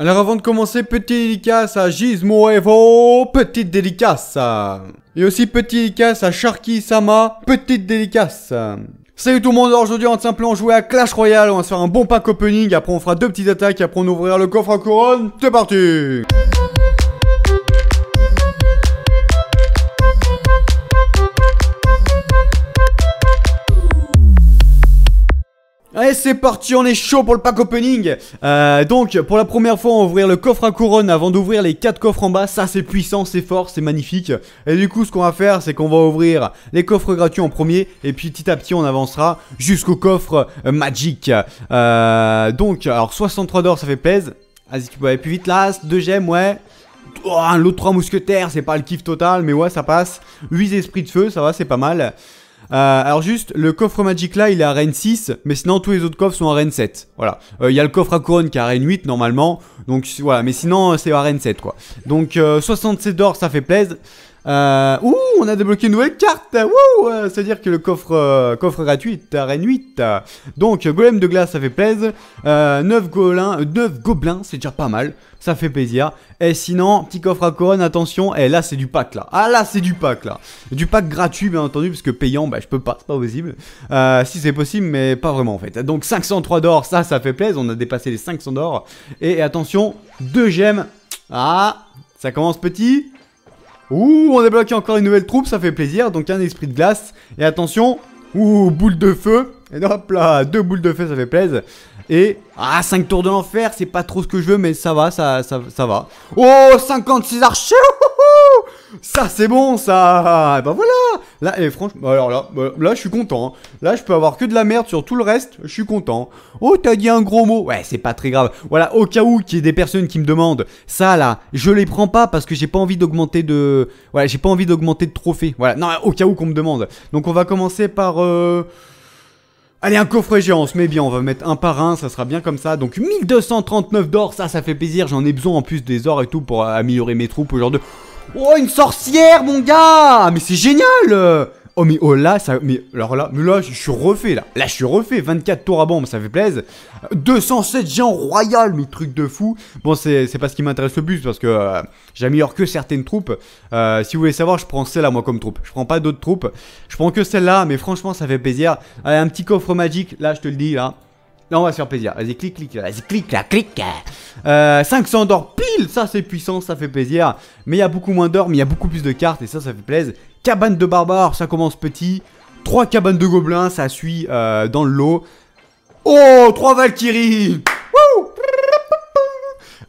Alors avant de commencer, petite dédicace à Gizmo Evo, petite dédicace. Et aussi petite dédicace à Sharky Sama, petite dédicace. Salut tout le monde, aujourd'hui on va simplement jouer à Clash Royale, on va se faire un bon pack opening, après on fera deux petites attaques, après on ouvrira le coffre à couronne, c'est parti Et eh, c'est parti on est chaud pour le pack opening euh, Donc pour la première fois on va ouvrir le coffre à couronne avant d'ouvrir les 4 coffres en bas Ça c'est puissant, c'est fort, c'est magnifique Et du coup ce qu'on va faire c'est qu'on va ouvrir les coffres gratuits en premier Et puis petit à petit on avancera jusqu'au coffre euh, magique. magic euh, Donc alors 63 d'or ça fait pèse Vas-y tu peux aller plus vite là, 2 gemmes ouais oh, l'autre 3 mousquetaires, c'est pas le kiff total, mais ouais, ça passe. 8 esprits de feu, ça va, c'est pas mal. Euh, alors juste, le coffre Magic là, il est à Rennes 6, mais sinon tous les autres coffres sont à Rennes 7. Voilà. Euh, il y a le coffre à couronne qui est à Rennes 8 normalement. Donc voilà, mais sinon euh, c'est à Rennes 7 quoi. Donc 67 euh, d'or, ça fait plaisir. Euh, ouh, on a débloqué une nouvelle carte euh, C'est-à-dire que le coffre, euh, coffre gratuit à 8. Donc, golem de glace, ça fait plaisir. 9, euh, goblins, gobelins, c'est déjà pas mal. Ça fait plaisir. Et sinon, petit coffre à couronne, attention. Et eh, là, c'est du pack, là. Ah, là, c'est du pack, là. Du pack gratuit, bien entendu, parce que payant, bah, je peux pas, c'est pas possible. si c'est possible, mais pas vraiment, en fait. Donc, 503 d'or, ça, ça fait plaisir. On a dépassé les 500 d'or. Et, attention, deux gemmes. Ah, ça commence petit Ouh, on débloque encore une nouvelle troupe, ça fait plaisir. Donc un esprit de glace. Et attention, ouh, boule de feu. Et hop là, deux boules de feu, ça fait plaisir. Et, ah, 5 tours de l'enfer, c'est pas trop ce que je veux, mais ça va, ça, ça, ça va. Oh, 56 archers ça, c'est bon, ça Et eh ben voilà Là, et eh, franchement, bah, alors là, bah, là, je suis content. Hein. Là, je peux avoir que de la merde sur tout le reste, je suis content. Oh, t'as dit un gros mot Ouais, c'est pas très grave. Voilà, au cas où qu'il y ait des personnes qui me demandent, ça, là, je les prends pas parce que j'ai pas envie d'augmenter de... Voilà, j'ai pas envie d'augmenter de trophées. Voilà, non, au cas où qu'on me demande. Donc, on va commencer par... Euh, allez, un coffret géant, on se met bien, on va mettre un par un, ça sera bien comme ça. Donc 1239 d'or, ça, ça fait plaisir, j'en ai besoin en plus des ors et tout pour euh, améliorer mes troupes aujourd'hui. Oh, une sorcière, mon gars Mais c'est génial Oh mais oh là ça mais alors là mais là je suis refait là là je suis refait 24 tours à bombe ça fait plaisir 207 géants royal mais truc de fou bon c'est pas ce qui m'intéresse le plus parce que euh, j'améliore que certaines troupes euh, si vous voulez savoir je prends celle-là moi comme troupe je prends pas d'autres troupes je prends que celle-là mais franchement ça fait plaisir Allez, un petit coffre magique là je te le dis là non, on va se faire plaisir. Vas-y, clique, clique, vas-y, clique, là, clique. 500 euh, d'or pile, ça c'est puissant, ça fait plaisir. Mais il y a beaucoup moins d'or, mais il y a beaucoup plus de cartes et ça, ça fait plaisir. Cabane de barbares, ça commence petit. 3 cabanes de gobelins, ça suit euh, dans le lot. Oh, 3 Valkyries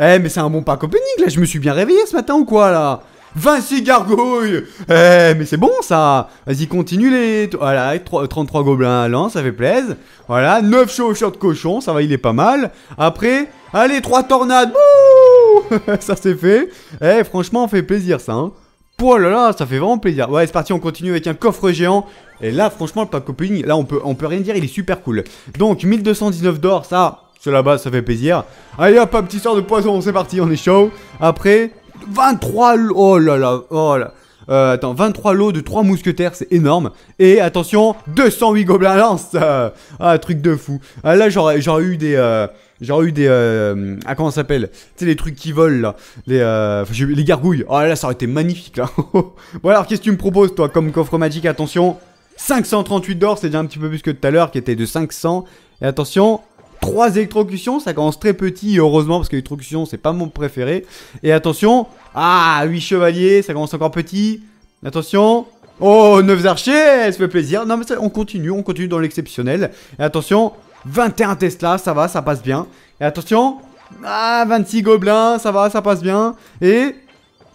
Eh, mais c'est un bon pack opening là, je me suis bien réveillé ce matin ou quoi là 26 gargouilles Eh, mais c'est bon ça Vas-y, continue les. Voilà, ah 33 gobelins à l'an, ça fait plaisir. Voilà, 9 souris de cochon, ça va, il est pas mal. Après, allez, 3 tornades Bouh Ça c'est fait. Eh, franchement, on fait plaisir ça, hein. Pour Oh là là, ça fait vraiment plaisir. Ouais, c'est parti, on continue avec un coffre géant. Et là, franchement, le pack opening, là, on peut, on peut rien dire, il est super cool. Donc, 1219 d'or, ça, c'est la base, ça fait plaisir. Allez hop, un petit sort de poison, c'est parti, on est chaud. Après, 23 Oh là là, oh là. Euh, attends, 23 lots de 3 mousquetaires, c'est énorme. Et attention, 208 gobelins lance Ah, truc de fou. Ah, là, j'aurais eu des... j'aurais eu des... Euh, euh, ah, comment ça s'appelle Tu sais, les trucs qui volent, Les, les gargouilles. Ah là, ça aurait été magnifique, là. bon, alors, qu'est-ce que tu me proposes, toi, comme coffre magique Attention, 538 d'or, c'est déjà un petit peu plus que tout à l'heure, qui était de 500. Et attention, Trois électrocutions, ça commence très petit, heureusement, parce que l'électrocution, c'est pas mon préféré. Et attention, ah, 8 chevaliers, ça commence encore petit. Attention, oh, 9 archers, ça fait plaisir. Non, mais on continue, on continue dans l'exceptionnel. Et attention, 21 Tesla, ça va, ça passe bien. Et attention, ah, 26 gobelins, ça va, ça passe bien. Et,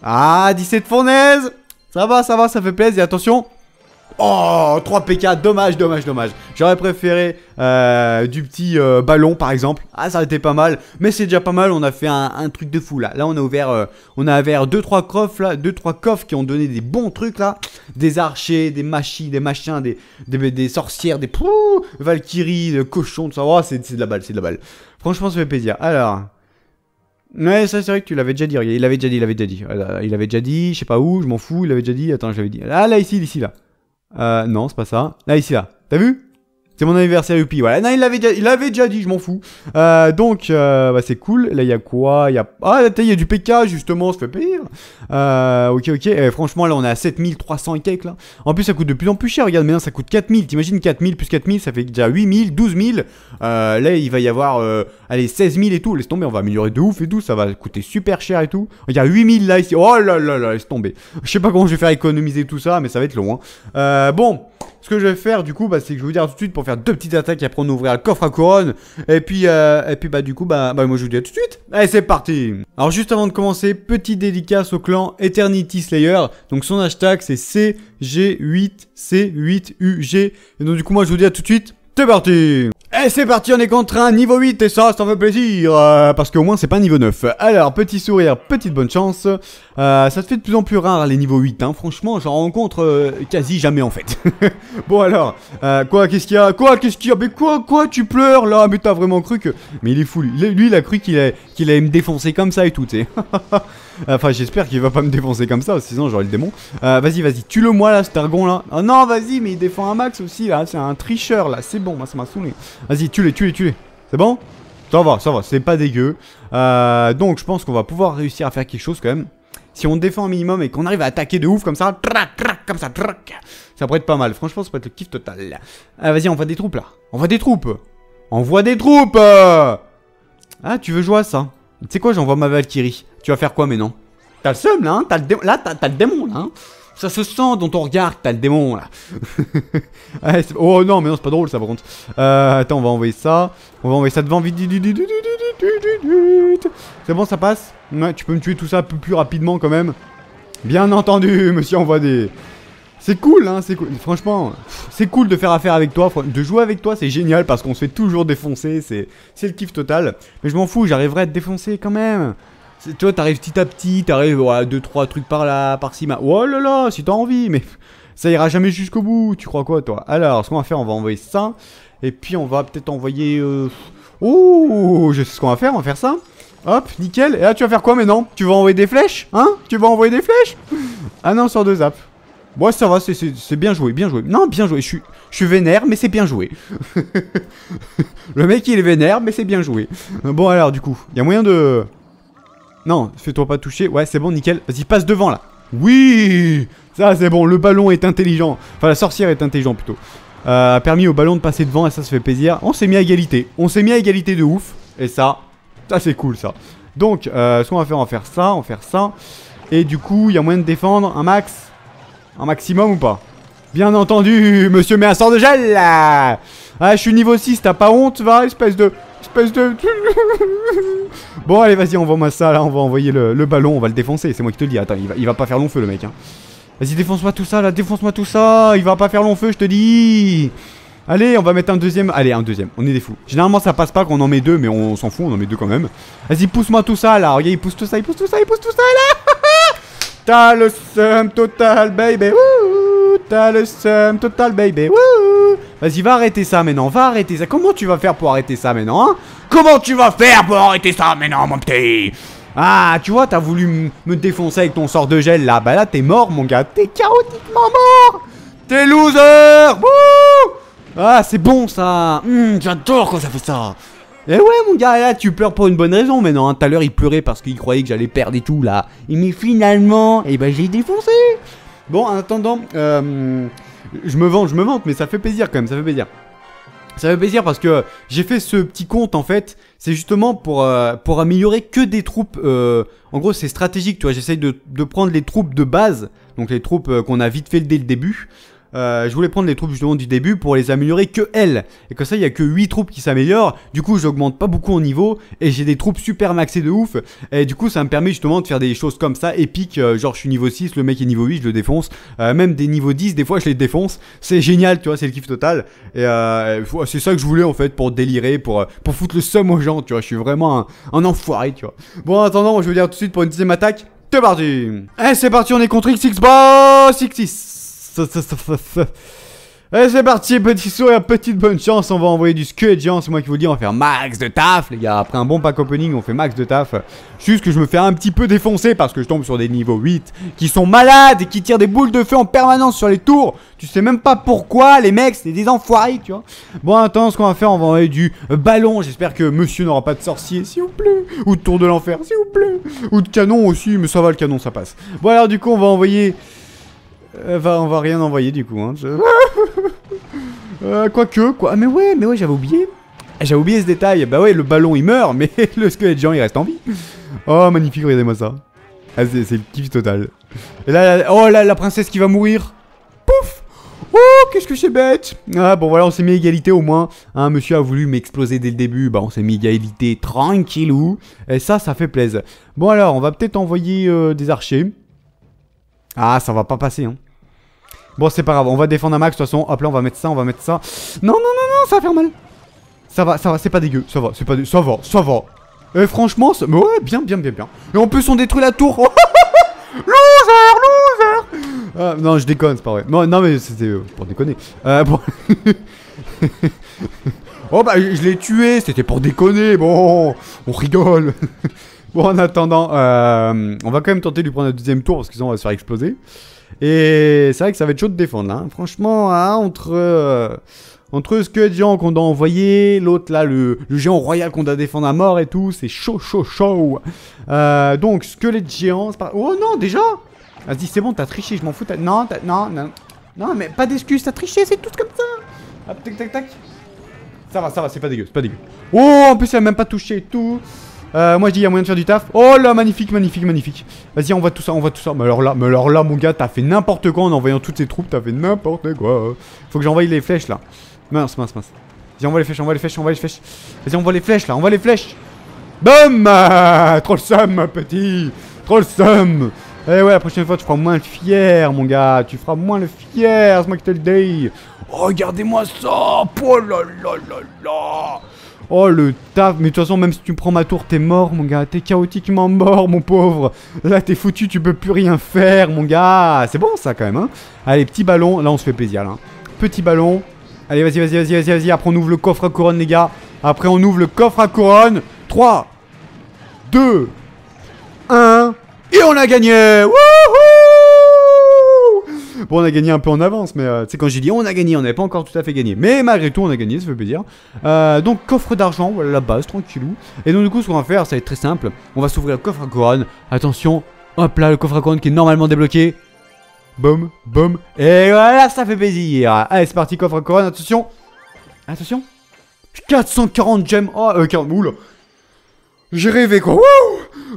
ah, 17 fournaises, ça va, ça va, ça fait plaisir. Et attention, Oh, 3 PK, dommage, dommage, dommage. J'aurais préféré euh, du petit euh, ballon par exemple. Ah, ça a été pas mal, mais c'est déjà pas mal. On a fait un, truc de fou là. Là, on a ouvert, euh, on a ouvert 2-3 coffres là, 2-3 coffres qui ont donné des bons trucs là. Des archers, des machis, des machins, des, des, sorcières, des pouh, valkyries, des cochons, tout ça. Oh, c'est de la balle, c'est de la balle. Franchement, ça fait plaisir. Alors. Ouais, ça c'est vrai que tu l'avais déjà dit. Il l'avait déjà dit, il l'avait déjà dit. Il avait déjà dit, je sais pas où, je m'en fous, il avait déjà dit. Attends, je l'avais dit. Ah là, ici, ici, là. Euh, non, c'est pas ça. Là, ici, là. T'as vu c'est mon anniversaire, youpi. Voilà. Non, il l'avait déjà, il avait déjà dit, je m'en fous. Euh, donc, euh, bah, c'est cool. Là, il y a quoi il y a... Ah, il y a du PK, justement, ça fait pire Euh, ok, ok. Eh, franchement, là, on est à 7300 et quelques, là. En plus, ça coûte de plus en plus cher. Regarde, maintenant, ça coûte 4000. T'imagines 4000 plus 4000, ça fait déjà 8000, 12000. Euh, là, il va y avoir, euh, allez, 16000 et tout. Laisse tomber, on va améliorer de ouf et tout. Ça va coûter super cher et tout. Il y a 8000 là, ici. Oh là là là, laisse tomber. Je sais pas comment je vais faire économiser tout ça, mais ça va être long. Hein. Euh, bon ce que je vais faire du coup, bah, c'est que je vais vous dire tout de suite pour faire deux petites attaques et après on ouvrira le coffre à couronne. Et puis, euh, et puis bah du coup, bah, bah, moi je vous dis à tout de suite. Allez, c'est parti Alors juste avant de commencer, petit dédicace au clan Eternity Slayer. Donc son hashtag c'est CG8C8UG. Et donc du coup, moi je vous dis à tout de suite. C'est parti eh c'est parti, on est contre un niveau 8 et ça, ça me fait plaisir euh, Parce qu'au moins c'est pas niveau 9 Alors, petit sourire, petite bonne chance euh, Ça se fait de plus en plus rare les niveaux 8 hein. Franchement, j'en rencontre euh, quasi jamais en fait Bon alors, quoi, qu'est-ce qu'il y a Quoi, qu'est-ce qu'il y a Mais quoi, quoi, tu pleures là Mais t'as vraiment cru que... Mais il est fou, lui, il a cru qu'il est qu'il allait me défoncer comme ça et tout, tu sais. enfin, j'espère qu'il va pas me défoncer comme ça, sinon j'aurai le démon. Euh, vas-y, vas-y, tue-le moi là, ce targon là. Oh non, vas-y, mais il défend un max aussi là, c'est un tricheur là, c'est bon, moi ça m'a saoulé. Vas-y, tue les tue les tue les C'est bon Ça va, ça va, c'est pas dégueu. Euh, donc je pense qu'on va pouvoir réussir à faire quelque chose quand même. Si on défend un minimum et qu'on arrive à attaquer de ouf comme ça, comme ça, ça pourrait être pas mal. Franchement, ça pourrait être le kiff total. Euh, vas-y, on voit des troupes là. On voit des troupes. On voit des troupes ah, tu veux jouer à ça Tu sais quoi, j'envoie ma Valkyrie. Tu vas faire quoi maintenant T'as le seum là, hein T'as le démon, là, t'as, le démon là, hein Ça se sent dans ton regard que t'as le démon là. oh non, mais non, c'est pas drôle ça par contre. Euh, attends, on va envoyer ça. On va envoyer ça devant. C'est bon, ça passe Ouais, tu peux me tuer tout ça peu plus rapidement quand même. Bien entendu, monsieur, on voit des... C'est cool, hein, c'est cool. Franchement, c'est cool de faire affaire avec toi, de jouer avec toi, c'est génial parce qu'on se fait toujours défoncer, c'est le kiff total. Mais je m'en fous, j'arriverai à te défoncer quand même. Tu vois, t'arrives petit à petit, t'arrives à deux, 2-3 trucs par là, par-ci, ma... oh là là, si t'as envie, mais ça ira jamais jusqu'au bout, tu crois quoi toi Alors, ce qu'on va faire, on va envoyer ça, et puis on va peut-être envoyer... Euh, oh, je sais ce qu'on va faire, on va faire ça. Hop, nickel. Et là, tu vas faire quoi maintenant Tu vas envoyer des flèches Hein Tu vas envoyer des flèches Ah non, sur deux apps, Bon, ça va, c'est bien joué, bien joué. Non, bien joué, je suis, je suis vénère, mais c'est bien joué. le mec, il est vénère, mais c'est bien joué. Bon, alors, du coup, il y a moyen de... Non, fais-toi pas toucher. Ouais, c'est bon, nickel. Vas-y, passe devant, là. Oui Ça, c'est bon, le ballon est intelligent. Enfin, la sorcière est intelligente, plutôt. Euh, a permis au ballon de passer devant, et ça, se fait plaisir. On s'est mis à égalité. On s'est mis à égalité de ouf. Et ça, ça, c'est cool, ça. Donc, euh, ce qu'on va faire, on va faire ça, on va faire ça. Et du coup, il y a moyen de défendre un max un maximum ou pas Bien entendu, monsieur met un sort de gel là Ah, je suis niveau 6, t'as pas honte, va, espèce de... Espèce de... bon, allez, vas-y, envoie-moi ça, là, on va envoyer le, ballon, on va le défoncer, c'est moi qui te le dis. Attends, il va, pas faire long feu, le mec, hein. Vas-y, défonce-moi tout ça, là, défonce-moi tout ça, il va pas faire long feu, je te dis Allez, on va mettre un deuxième. Allez, un deuxième. On est des fous. Généralement, ça passe pas qu'on en met deux, mais on, s'en fout, on en met deux quand même. Vas-y, pousse-moi tout ça là. Regarde, il pousse tout ça, il pousse tout ça, il pousse tout ça là. T'as le seum total, baby. T'as le seum total, baby. Vas-y, va arrêter ça maintenant. Va arrêter ça. Comment tu vas faire pour arrêter ça maintenant hein Comment tu vas faire pour arrêter ça maintenant, mon petit Ah, tu vois, t'as voulu me défoncer avec ton sort de gel là. Bah là, t'es mort, mon gars. T'es chaotiquement mort. T'es loser. ah, c'est bon ça. Hum, j'adore quand ça fait ça. Eh ouais, mon gars, là, tu pleures pour une bonne raison mais non, hein. Tout à l'heure, il pleurait parce qu'il croyait que j'allais perdre et tout, là. Et mais finalement, et eh ben, j'ai défoncé. Bon, en attendant, euh, je me vante, je me vante, mais ça fait plaisir quand même, ça fait plaisir. Ça fait plaisir parce que j'ai fait ce petit compte en fait, c'est justement pour, euh, pour améliorer que des troupes. Euh, en gros, c'est stratégique, tu vois. J'essaye de, de, prendre les troupes de base, donc les troupes qu'on a vite fait dès le début, euh, je voulais prendre les troupes justement du début pour les améliorer que elles. Et comme ça, il n'y a que 8 troupes qui s'améliorent. Du coup, j'augmente pas beaucoup en niveau et j'ai des troupes super maxées de ouf. Et du coup, ça me permet justement de faire des choses comme ça, épiques. Euh, genre, je suis niveau 6, le mec est niveau 8, je le défonce. Euh, même des niveaux 10, des fois, je les défonce. C'est génial, tu vois, c'est le kiff total. Et c'est ça que je voulais en fait pour délirer, pour, pour foutre le seum aux gens, tu vois. Je suis vraiment un, un enfoiré, tu vois. Bon, en attendant, je veux dire tout de suite pour une deuxième attaque. C'est parti! Eh, c'est parti, on est contre x Boss X6 Allez, c'est parti, petit sourire, petite bonne chance. On va envoyer du Skull c'est moi qui vous dis. On va faire max de taf, les gars. Après un bon pack opening, on fait max de taf. Juste que je me fais un petit peu défoncer parce que je tombe sur des niveaux 8 qui sont malades et qui tirent des boules de feu en permanence sur les tours. Tu sais même pas pourquoi, les mecs, c'est des enfoirés, tu vois. Bon, attends, ce qu'on va faire, on va envoyer du ballon. J'espère que monsieur n'aura pas de sorcier, s'il vous plaît. Ou de tour de l'enfer, s'il vous plaît. Ou de canon aussi, mais ça va, le canon, ça passe. Bon, alors, du coup, on va envoyer. Enfin, euh, on va rien envoyer du coup. Hein. Euh, quoique, quoi. Ah, mais ouais, mais ouais, j'avais oublié. Eh, j'avais oublié ce détail. Bah ouais, le ballon il meurt, mais le squelette Jean, il reste en vie. Oh, magnifique, regardez-moi ça. Ah, c'est le kiff total. Et là, oh là, la princesse qui va mourir. Pouf Oh, qu'est-ce que c'est bête Ah, bon, voilà, on s'est mis égalité au moins. Un hein, monsieur a voulu m'exploser dès le début. Bah, on s'est mis égalité tranquillou. Et ça, ça fait plaisir. Bon, alors, on va peut-être envoyer euh, des archers. Ah, ça va pas passer, hein. Bon, c'est pas grave, on va défendre un max, de toute façon. Hop là, on va mettre ça, on va mettre ça. Non, non, non, non, ça va faire mal. Ça va, ça va, c'est pas dégueu, ça va, c'est pas dégueu, ça va, ça va. Et franchement, ça... mais ouais, bien, bien, bien, bien. Et en plus, on détruit la tour. loser, loser Ah, Non, je déconne, c'est pas vrai. Non, non mais c'était euh, pour déconner. Euh, oh bah, je l'ai tué, c'était pour déconner, bon, on rigole. Bon, en attendant, euh, on va quand même tenter de lui prendre un deuxième tour parce que sinon on va se faire exploser. Et c'est vrai que ça va être chaud de défendre là. Hein. Franchement, hein, entre, euh, entre ce que géant qu'on doit envoyer, l'autre là, le, géant royal qu'on doit défendre à mort et tout, c'est chaud, chaud, chaud. Euh, donc, squelette géant. Pas... Oh non, déjà Vas-y, c'est bon, t'as triché, je m'en fous. Non, non, non. Non, mais pas d'excuses, t'as triché, c'est tout comme ça. Hop, tac, tac, tac. Ça va, ça va, c'est pas dégueu, c'est pas dégueu. Oh, en plus, elle a même pas touché tout. Euh, moi je dis, il y a moyen de faire du taf. Oh là, magnifique, magnifique, magnifique. Vas-y, on voit tout ça, on voit tout ça. Mais alors là, mais alors là mon gars, t'as fait n'importe quoi en envoyant toutes ces troupes, t'as fait n'importe quoi. Faut que j'envoie les flèches là. Mince, mince, mince. Vas-y, voit les flèches, envoie les flèches, envoie les flèches. Vas-y, on voit les flèches là, on voit les flèches. Boum Trop le petit Trop le Eh ouais, la prochaine fois, tu feras moins le fier, mon gars. Tu feras moins le fier, c'est moi qui t'ai le day Oh, regardez-moi ça Oh là là là là Oh le taf, mais de toute façon même si tu prends ma tour t'es mort mon gars, t'es chaotiquement mort mon pauvre Là t'es foutu, tu peux plus rien faire mon gars C'est bon ça quand même hein Allez petit ballon, là on se fait plaisir là hein. Petit ballon, allez vas-y vas-y vas-y vas-y vas-y Après on ouvre le coffre à couronne les gars Après on ouvre le coffre à couronne 3 2 1 Et on a gagné Wouh Bon, on a gagné un peu en avance, mais c'est euh, tu sais, quand j'ai dit on a gagné, on n'avait pas encore tout à fait gagné. Mais malgré tout, on a gagné, ça fait plaisir. Euh, donc, coffre d'argent, voilà la base, tranquillou. Et donc, du coup, ce qu'on va faire, ça va être très simple. On va s'ouvrir le coffre à couronne. Attention, hop là, le coffre à couronne qui est normalement débloqué. Boum, boum. Et voilà, ça fait plaisir. Allez, c'est parti, coffre à couronne, attention. Attention. 440 gemmes. Oh, euh, 40 moules J'ai rêvé quoi. Wouh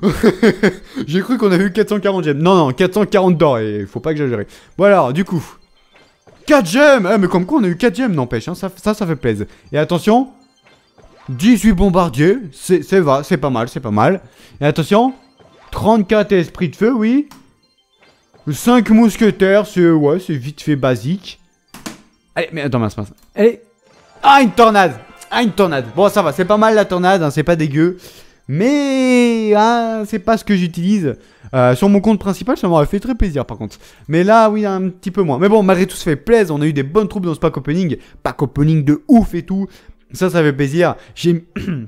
J'ai cru qu'on avait eu 440 gemmes. Non, non, 440 d'or, et faut pas que exagérer. Bon alors, du coup... 4 gemmes eh, mais comme quoi on a eu 4 gemmes, n'empêche, hein, ça, ça, fait plaisir. Et attention 18 bombardiers, c'est va, c'est pas mal, c'est pas mal. Et attention 34 esprits de feu, oui. 5 mousquetaires, c'est ouais, c'est vite fait basique. Allez, mais attends, mince, mince. Allez. Ah, une tornade Ah, une tornade Bon, ça va, c'est pas mal la tornade, hein, c'est pas dégueu. Mais ah, c'est pas ce que j'utilise. Euh, sur mon compte principal, ça m'aurait fait très plaisir par contre. Mais là, oui, un petit peu moins. Mais bon, malgré tout, ça fait plaisir. On a eu des bonnes troupes dans ce pack opening. Pack opening de ouf et tout. Ça, ça fait plaisir. J'ai.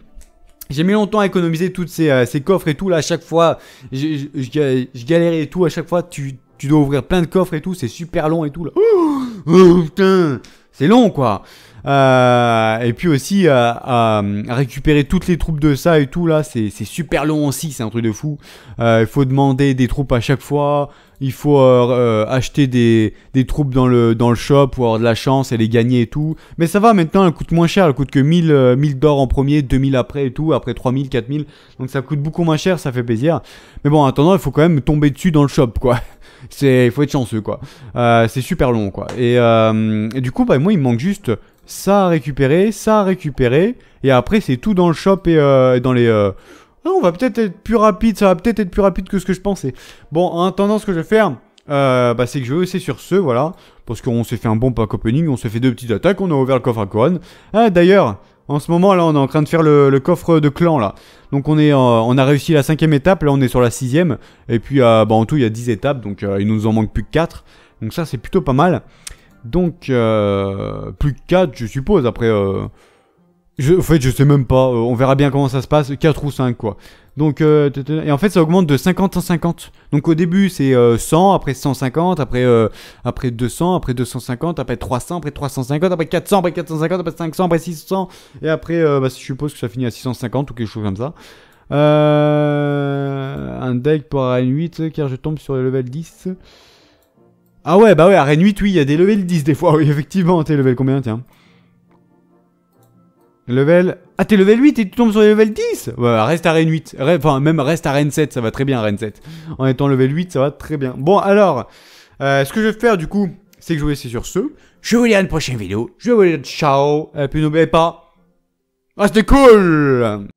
J'ai mis longtemps à économiser tous euh, ces, coffres et tout là à chaque fois. Je, galère galérais et tout à chaque fois. Tu, dois ouvrir plein de coffres et tout. C'est super long et tout là. Oh, oh, putain, c'est long quoi. Euh, et puis aussi, à euh, euh, récupérer toutes les troupes de ça et tout, là, c'est super long aussi, c'est un truc de fou. il faut demander des troupes à chaque fois, il faut acheter des, des, troupes dans le, dans le shop pour avoir de la chance et les gagner et tout. Mais ça va, maintenant, elle coûte moins cher, elle coûte que 1000, 1000 d'or en premier, 2000 après et tout, après 3000, 4000. Donc ça coûte beaucoup moins cher, ça fait plaisir. Mais bon, en attendant, il faut quand même tomber dessus dans le shop, quoi c'est il faut être chanceux quoi euh, c'est super long quoi et, euh, du coup bah moi il me manque juste ça à récupérer, ça à récupérer, et après c'est tout dans le shop et euh, dans les... Euh, ah, on va peut-être être plus rapide, ça va peut-être être plus rapide que ce que je pensais. Bon, en attendant, ce que je vais faire, euh, bah, c'est que je vais essayer sur ce, voilà, parce qu'on s'est fait un bon pack opening, on s'est fait deux petites attaques, on a ouvert le coffre à couronne. Ah, d'ailleurs, en ce moment là, on est en train de faire le, coffre de clan là. Donc on est, on a réussi la cinquième étape, là on est sur la sixième. Et puis bah, en tout il y a dix étapes, donc il nous en manque plus que quatre. Donc ça c'est plutôt pas mal. Donc, euh, plus que 4, je suppose. Après, euh, en fait, je sais même pas. Euh, on verra bien comment ça se passe. 4 ou 5, quoi. Donc, euh, et en fait, ça augmente de 50 en 50. Donc, au début, c'est 100, après 150, après, après 200, après 250, après 300, après 350, après 400, après 450, après 500, après 600. Et après, bah, je suppose que ça finit à 650 ou quelque chose comme ça. un deck pour un 8, car je tombe sur le level 10. Ah ouais, bah ouais, à Rennes 8, oui, il y a des levels 10 des fois. Oui, effectivement, t'es level combien, tiens Level... Ah, t'es level 8 et tu tombes sur les level 10 Ouais, reste à 8. Enfin, même reste à Rennes 7, ça va très bien, Rennes 7. En étant level 8, ça va très bien. Bon, alors, euh, ce que je vais faire, du coup, c'est que je vais laisse sur ce. Je vous dis à une prochaine vidéo. Je vous dis ciao. Et puis n'oubliez pas... Ah, c'était cool